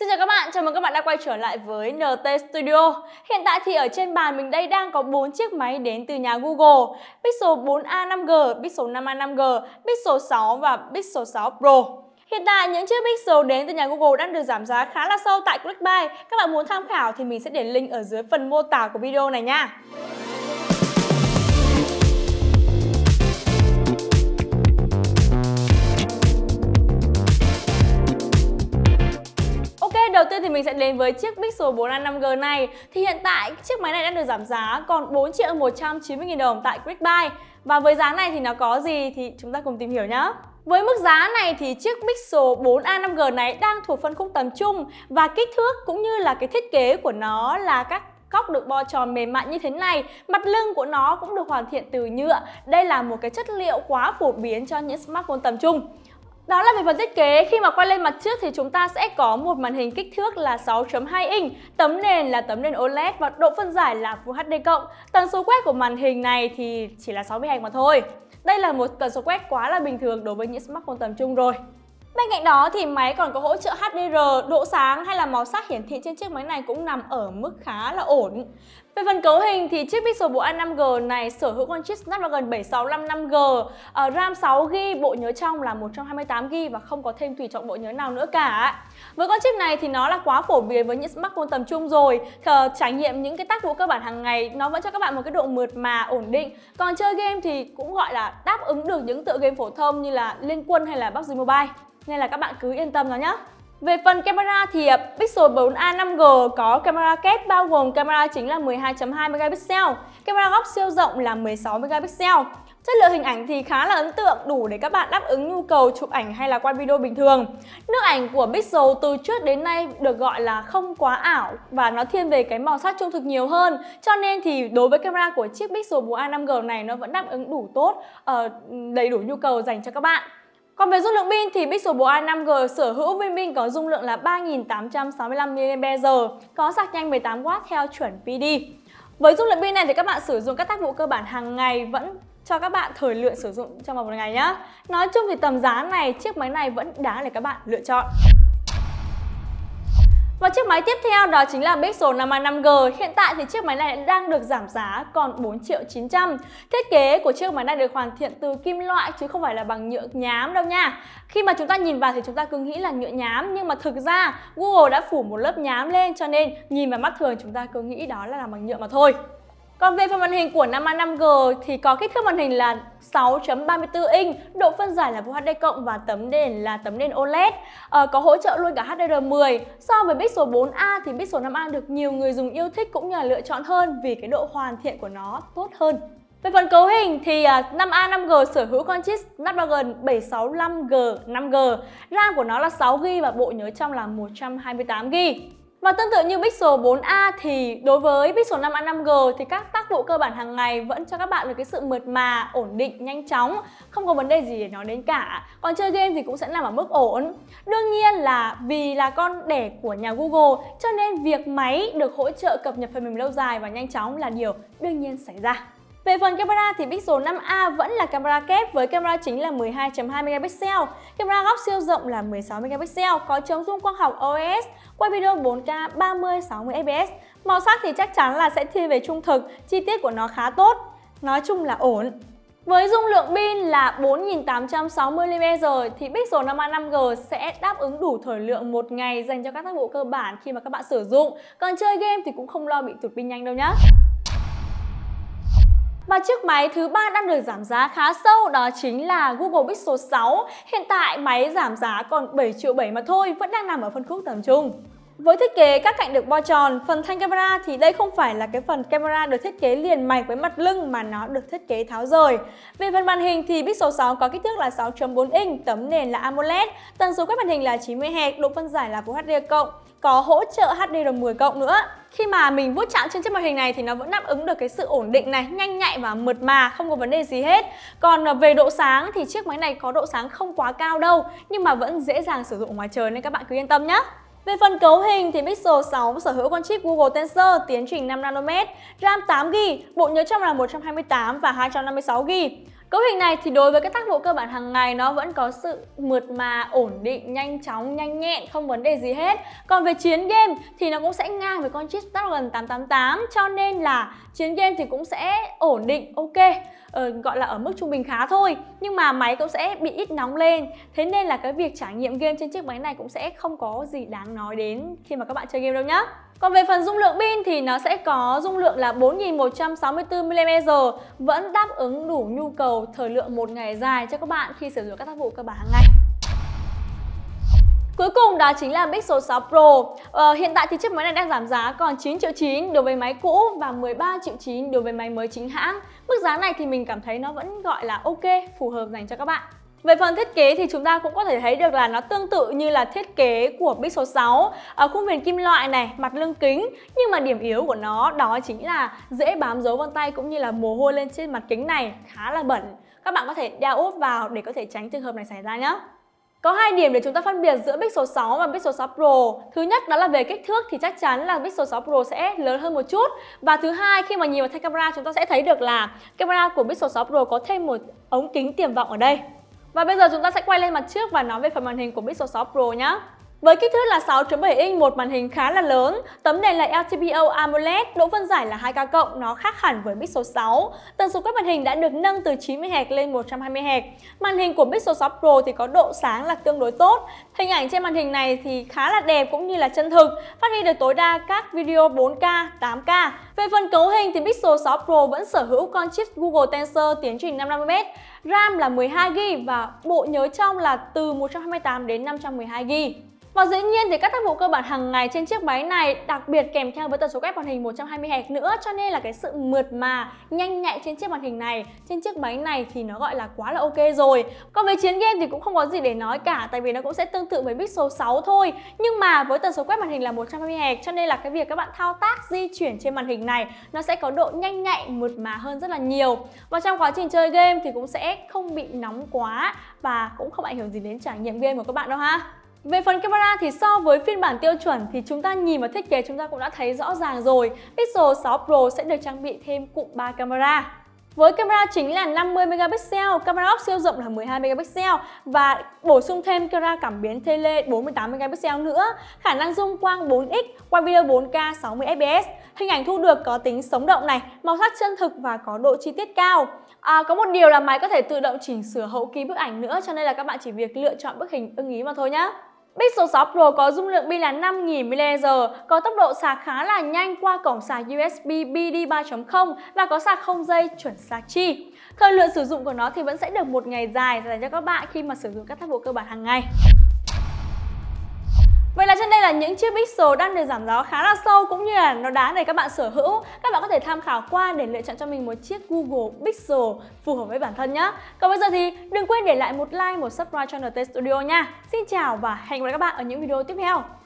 Xin chào các bạn, chào mừng các bạn đã quay trở lại với NT Studio. Hiện tại thì ở trên bàn mình đây đang có 4 chiếc máy đến từ nhà Google, Pixel 4a 5G, Pixel 5a 5G, Pixel 6 và Pixel 6 Pro. Hiện tại những chiếc Pixel đến từ nhà Google đang được giảm giá khá là sâu tại Clickbuy. Các bạn muốn tham khảo thì mình sẽ để link ở dưới phần mô tả của video này nha. đầu tiên thì mình sẽ đến với chiếc Pixel 4 a 5G này Thì hiện tại chiếc máy này đã được giảm giá còn 4 triệu 190 000 đồng tại Quickbuy Và với giá này thì nó có gì thì chúng ta cùng tìm hiểu nhé với mức giá này thì chiếc Pixel 4a 5G này đang thuộc phân khúc tầm trung và kích thước cũng như là cái thiết kế của nó là các góc được bo tròn mềm mại như thế này mặt lưng của nó cũng được hoàn thiện từ nhựa đây là một cái chất liệu quá phổ biến cho những smartphone tầm trung đó là về phần thiết kế, khi mà quay lên mặt trước thì chúng ta sẽ có một màn hình kích thước là 6.2 inch, tấm nền là tấm nền OLED và độ phân giải là Full HD+. Tần số quét của màn hình này thì chỉ là 60 Hz mà thôi. Đây là một tần số quét quá là bình thường đối với những smartphone tầm trung rồi. Bên cạnh đó thì máy còn có hỗ trợ HDR, độ sáng hay là màu sắc hiển thị trên chiếc máy này cũng nằm ở mức khá là ổn. Về phần cấu hình thì chiếc Pixel 4a 5G này sở hữu con chip Snapdragon 765 g uh, RAM 6GB, bộ nhớ trong là 128GB và không có thêm tùy chọn bộ nhớ nào nữa cả. Với con chip này thì nó là quá phổ biến với những smartphone tầm trung rồi, Thờ trải nghiệm những cái tác vụ cơ bản hàng ngày nó vẫn cho các bạn một cái độ mượt mà ổn định. Còn chơi game thì cũng gọi là đáp ứng được những tựa game phổ thông như là Liên Quân hay là PUBG Mobile. Nên là các bạn cứ yên tâm nó nhé. Về phần camera thì à, Pixel 4a 5G có camera kép bao gồm camera chính là 12.2 megapixel, camera góc siêu rộng là 16 megapixel. Chất lượng hình ảnh thì khá là ấn tượng, đủ để các bạn đáp ứng nhu cầu chụp ảnh hay là quay video bình thường. Nước ảnh của Pixel từ trước đến nay được gọi là không quá ảo và nó thiên về cái màu sắc trung thực nhiều hơn. Cho nên thì đối với camera của chiếc Pixel 4a 5G này nó vẫn đáp ứng đủ tốt, ờ, đầy đủ nhu cầu dành cho các bạn. Còn về dung lượng pin thì Big số 4A 5G sở hữu viên pin có dung lượng là 3.865mAh, có sạc nhanh 18W theo chuẩn PD. Với dung lượng pin này thì các bạn sử dụng các tác vụ cơ bản hàng ngày vẫn cho các bạn thời lượng sử dụng trong vòng một ngày nhé. Nói chung thì tầm giá này, chiếc máy này vẫn đáng để các bạn lựa chọn. Và chiếc máy tiếp theo đó chính là Pixel 5 g Hiện tại thì chiếc máy này đang được giảm giá còn 4 triệu 900. Thiết kế của chiếc máy này được hoàn thiện từ kim loại chứ không phải là bằng nhựa nhám đâu nha. Khi mà chúng ta nhìn vào thì chúng ta cứ nghĩ là nhựa nhám nhưng mà thực ra Google đã phủ một lớp nhám lên cho nên nhìn vào mắt thường chúng ta cứ nghĩ đó là làm bằng nhựa mà thôi. Còn về phần màn hình của 5 g thì có kích thước màn hình là 6.34 inch, độ phân giải là Full HD và tấm nền là tấm nền OLED. Ờ, có hỗ trợ luôn cả HDR10. So với Pixel 4a thì Pixel 5a được nhiều người dùng yêu thích cũng như là lựa chọn hơn vì cái độ hoàn thiện của nó tốt hơn. Về phần cấu hình thì 5A ờ, 5G sở hữu con chip Snapdragon 765G 5G, RAM của nó là 6GB và bộ nhớ trong là 128GB. Và tương tự như Pixel 4a thì đối với Pixel 5a 5G thì các tác vụ cơ bản hàng ngày vẫn cho các bạn được cái sự mượt mà, ổn định, nhanh chóng, không có vấn đề gì để nói đến cả. Còn chơi game thì cũng sẽ nằm ở mức ổn. Đương nhiên là vì là con đẻ của nhà Google cho nên việc máy được hỗ trợ cập nhật phần mềm lâu dài và nhanh chóng là điều đương nhiên xảy ra. Về phần camera thì Pixel 5a vẫn là camera kép với camera chính là 12.2 megapixel, camera góc siêu rộng là 16 megapixel, có chống zoom quang học OIS, e quay video 4K 30 60 fps. Màu sắc thì chắc chắn là sẽ thiên về trung thực, chi tiết của nó khá tốt, nói chung là ổn. Với dung lượng pin là 4860mAh thì Pixel 5 a 5G sẽ đáp ứng đủ thời lượng một ngày dành cho các tác vụ cơ bản khi mà các bạn sử dụng. Còn chơi game thì cũng không lo bị tụt pin nhanh đâu nhé. Và chiếc máy thứ ba đang được giảm giá khá sâu đó chính là Google Pixel 6. Hiện tại máy giảm giá còn 7 triệu 7 mà thôi, vẫn đang nằm ở phân khúc tầm trung. Với thiết kế các cạnh được bo tròn, phần thanh camera thì đây không phải là cái phần camera được thiết kế liền mạch với mặt lưng mà nó được thiết kế tháo rời. Về phần màn hình thì Pixel 6 có kích thước là 6.4 inch, tấm nền là AMOLED, tần số quét màn hình là 90 Hz, độ phân giải là Full HD+, có hỗ trợ HDR10 cộng nữa. Khi mà mình vuốt chạm trên chiếc màn hình này thì nó vẫn đáp ứng được cái sự ổn định này, nhanh nhạy và mượt mà, không có vấn đề gì hết. Còn ờ, về độ sáng thì chiếc máy này có độ sáng không quá cao đâu, nhưng mà vẫn dễ dàng sử dụng ngoài trời nên các bạn cứ yên tâm nhé. Về phần cấu hình thì Pixel 6 sở hữu con chip Google Tensor tiến trình 5 nanomet, RAM 8GB, bộ nhớ trong là 128 và 256GB. Cấu hình này thì đối với các tác vụ cơ bản hàng ngày nó vẫn có sự mượt mà, ổn định, nhanh chóng, nhanh nhẹn, không vấn đề gì hết. Còn về chiến game thì nó cũng sẽ ngang với con chip Snapdragon 888 cho nên là chiến game thì cũng sẽ ổn định, ok. Ờ, gọi là ở mức trung bình khá thôi nhưng mà máy cũng sẽ bị ít nóng lên thế nên là cái việc trải nghiệm game trên chiếc máy này cũng sẽ không có gì đáng nói đến khi mà các bạn chơi game đâu nhé còn về phần dung lượng pin thì nó sẽ có dung lượng là 4164mAh vẫn đáp ứng đủ nhu cầu thời lượng một ngày dài cho các bạn khi sử dụng các tác vụ cơ bản hàng ngày. Cuối cùng đó chính là pixel Số 6 Pro. Ờ, hiện tại thì chiếc máy này đang giảm giá còn 9 triệu 9 đối với máy cũ và 13 triệu 9 đối với máy mới chính hãng. Mức giá này thì mình cảm thấy nó vẫn gọi là ok, phù hợp dành cho các bạn. Về phần thiết kế thì chúng ta cũng có thể thấy được là nó tương tự như là thiết kế của Big số 6 ở khung viền kim loại này, mặt lưng kính nhưng mà điểm yếu của nó đó chính là dễ bám dấu vân tay cũng như là mồ hôi lên trên mặt kính này khá là bẩn. Các bạn có thể đeo úp vào để có thể tránh trường hợp này xảy ra nhé. Có hai điểm để chúng ta phân biệt giữa Pixel 6 và Pixel 6 Pro. Thứ nhất đó là về kích thước thì chắc chắn là Pixel 6 Pro sẽ lớn hơn một chút. Và thứ hai khi mà nhìn vào thay camera chúng ta sẽ thấy được là camera của Pixel 6 Pro có thêm một ống kính tiềm vọng ở đây. Và bây giờ chúng ta sẽ quay lên mặt trước và nói về phần màn hình của Pixel 6 Pro nhé. Với kích thước là 6.7 inch, một màn hình khá là lớn, tấm nền là LTPO AMOLED, độ phân giải là 2K+, nó khác hẳn với Pixel 6. Tần số quét màn hình đã được nâng từ 90Hz lên 120Hz. Màn hình của Pixel 6 Pro thì có độ sáng là tương đối tốt. Hình ảnh trên màn hình này thì khá là đẹp cũng như là chân thực, phát huy được tối đa các video 4K, 8K. Về phần cấu hình thì Pixel 6 Pro vẫn sở hữu con chip Google Tensor tiến trình 550m, RAM là 12GB và bộ nhớ trong là từ 128 đến 512GB. Và dĩ nhiên thì các tác vụ cơ bản hàng ngày trên chiếc máy này đặc biệt kèm theo với tần số quét màn hình 120 Hz nữa cho nên là cái sự mượt mà, nhanh nhạy trên chiếc màn hình này, trên chiếc máy này thì nó gọi là quá là ok rồi. Còn về chiến game thì cũng không có gì để nói cả tại vì nó cũng sẽ tương tự với Pixel 6 thôi. Nhưng mà với tần số quét màn hình là 120 Hz cho nên là cái việc các bạn thao tác di chuyển trên màn hình này nó sẽ có độ nhanh nhạy, mượt mà hơn rất là nhiều. Và trong quá trình chơi game thì cũng sẽ không bị nóng quá và cũng không ảnh hưởng gì đến trải nghiệm game của các bạn đâu ha. Về phần camera thì so với phiên bản tiêu chuẩn thì chúng ta nhìn vào thiết kế chúng ta cũng đã thấy rõ ràng rồi. Pixel 6 Pro sẽ được trang bị thêm cụm 3 camera. Với camera chính là 50 megapixel, camera ốc siêu rộng là 12 megapixel và bổ sung thêm camera cảm biến tele 48 megapixel nữa, khả năng zoom quang 4x, quay video 4K 60 fps. Hình ảnh thu được có tính sống động này, màu sắc chân thực và có độ chi tiết cao. À, có một điều là máy có thể tự động chỉnh sửa hậu kỳ bức ảnh nữa cho nên là các bạn chỉ việc lựa chọn bức hình ưng ý mà thôi nhé. Big số 6 Pro có dung lượng pin là 5000 mAh, có tốc độ sạc khá là nhanh qua cổng sạc USB PD 3.0 và có sạc không dây chuẩn sạc chi. Thời lượng sử dụng của nó thì vẫn sẽ được một ngày dài dành cho các bạn khi mà sử dụng các tác vụ cơ bản hàng ngày. Vậy là trên đây là những chiếc Pixel đang được giảm giá khá là sâu cũng như là nó đáng để các bạn sở hữu. Các bạn có thể tham khảo qua để lựa chọn cho mình một chiếc Google Pixel phù hợp với bản thân nhé. Còn bây giờ thì đừng quên để lại một like, một subscribe cho NT Studio nha. Xin chào và hẹn gặp lại các bạn ở những video tiếp theo.